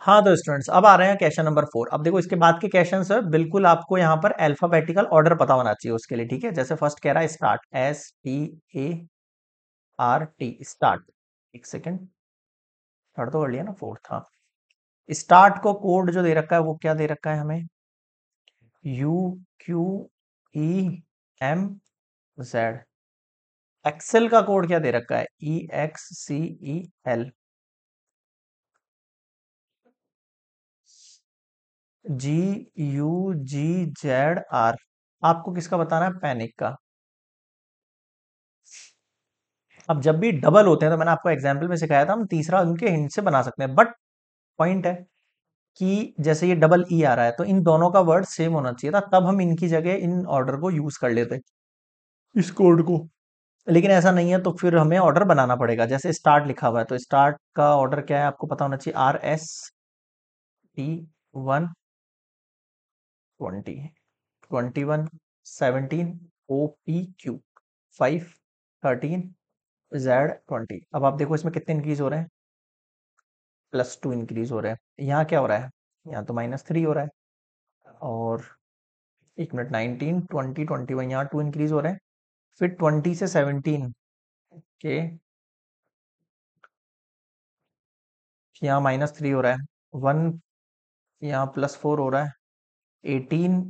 हाँ तो स्टूडेंट्स अब आ रहे हैं क्वेश्चन नंबर फोर अब देखो इसके बाद के क्वेश्चन सर बिल्कुल आपको यहाँ पर अल्फाबेटिकल ऑर्डर पता होना चाहिए उसके लिए ठीक है जैसे फर्स्ट कह रहा है start S T A R T start एक सेकेंड थर्ड तो कर लिया ना फोर्थ था स्टार्ट को कोड जो दे रखा है वो क्या दे रखा है हमें U Q E M Z excel का कोड क्या दे रखा है E X C E L G U G Z R आपको किसका बताना है पैनिक का अब जब भी डबल होते हैं तो मैंने आपको एग्जाम्पल में सिखाया था हम तीसरा उनके हिंट से बना सकते हैं बट पॉइंट है कि जैसे ये डबल ई e आ रहा है तो इन दोनों का वर्ड सेम होना चाहिए था तब हम इनकी जगह इन ऑर्डर को यूज कर लेते इस कोड को लेकिन ऐसा नहीं है तो फिर हमें ऑर्डर बनाना पड़ेगा जैसे स्टार्ट लिखा हुआ है तो स्टार्ट का ऑर्डर क्या है आपको पता होना चाहिए R S T one twenty twenty one seventeen O P Q five thirteen Z twenty अब आप देखो इसमें कितने इंक्रीज हो रहे हैं प्लस टू इंक्रीज हो रहे हैं यहाँ क्या हो रहा है यहाँ तो माइनस थ्री हो रहा है और एक minute nineteen twenty twenty one यहाँ टू इंक्रीज हो रहे हैं फिर ट्वेंटी से सेवनटीन के यहाँ माइनस थ्री हो रहा है वन यहाँ प्लस फोर हो रहा है एटीन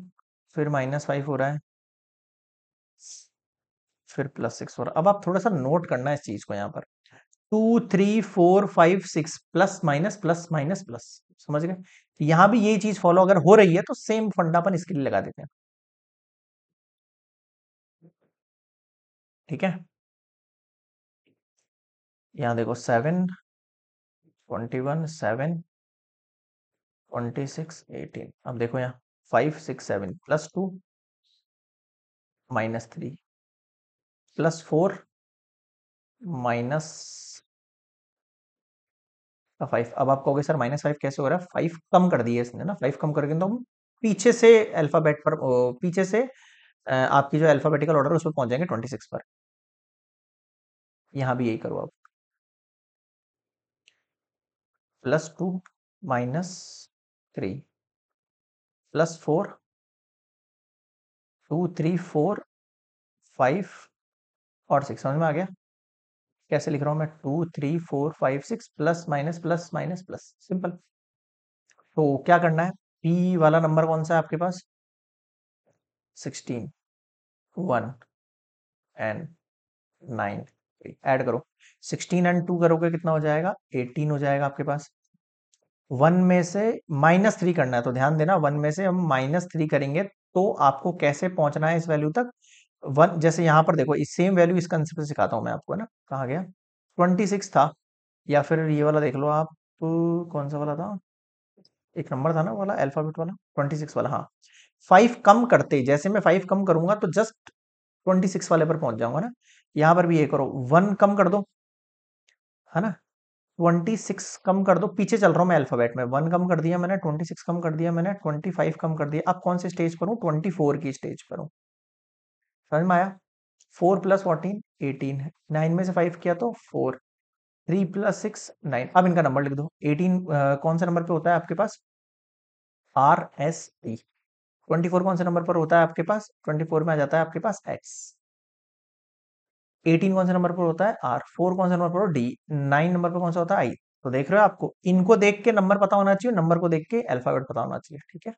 फिर माइनस फाइव हो रहा है फिर प्लस सिक्स हो रहा है अब आप थोड़ा सा नोट करना है इस चीज को यहाँ पर two three four five six plus minus plus minus plus समझ गए तो यहां भी ये चीज फॉलो अगर हो रही है तो सेम फंडा अपन इसके लिए लगा देते हैं ठीक है यहां देखो seven twenty one seven twenty six eighteen अब देखो यहां five six seven plus two minus three plus four minus five अब आप कहोगे सर माइनस फाइव कैसे हो रहा है फाइव कम कर दिए इसने ना फाइव कम करके तो हम पीछे से अल्फाबेट पर पीछे से आपकी जो अल्फाबेटिकल ऑर्डर उस पर पहुंच जाएंगे ट्वेंटी सिक्स पर यहां भी यही करो आप plus two minus three plus four two three four five और सिक्स समझ में आ गया कैसे लिख रहा हूं मैं two three four five six plus minus plus minus plus simple तो क्या करना है पी वाला नंबर कौन सा है आपके पास sixteen one and nine add करो सिक्सटीन एंड टू करोगे कितना हो जाएगा एटीन हो जाएगा आपके पास वन में से माइनस थ्री करना है तो ध्यान देना वन में से हम माइनस थ्री करेंगे तो आपको कैसे पहुंचना है इस वैल्यू तक वन जैसे यहाँ पर देखो इस सेम वैल्यू इस कंसेप्ट सिखाता हूं मैं आपको है ना कहा गया ट्वेंटी सिक्स था या फिर ये वाला देख लो आप कौन सा वाला था एक नंबर था ना वाला अल्फाबेट वाला ट्वेंटी सिक्स वाला हाँ फाइव कम करते जैसे मैं फाइव कम करूंगा तो जस्ट ट्वेंटी सिक्स वाले पर पहुंच जाऊंगा ना यहाँ पर भी ये करो वन कम कर दो है ना ट्वेंटी सिक्स कम कर दो पीछे चल रहा हूँ मैं अल्फाबेट में वन कम कर दिया मैंने ट्वेंटी सिक्स कम कर दिया मैंने ट्वेंटी फाइव कम कर दिया अब कौन से स्टेज पर हूँ ट्वेंटी फोर की स्टेज पर हूँ समझ में आया फोर प्लस फोर्टीन एटीन है नाइन में से फाइव किया तो four three plus six nine अब इनका नंबर लिख दो एटीन कौन सा नंबर पे होता है आपके पास R S T twenty four कौन से नंबर पर होता है आपके पास ट्वेंटी फोर में आ जाता है आपके पास एक्स एटीन कौन से नंबर पर होता है आर फोर कौन से नंबर पर डी नाइन नंबर पर कौन सा होता है आई तो देख रहे हो आपको इनको देख के नंबर पता होना चाहिए नंबर को देख के अल्फाबेट पता होना चाहिए ठीक है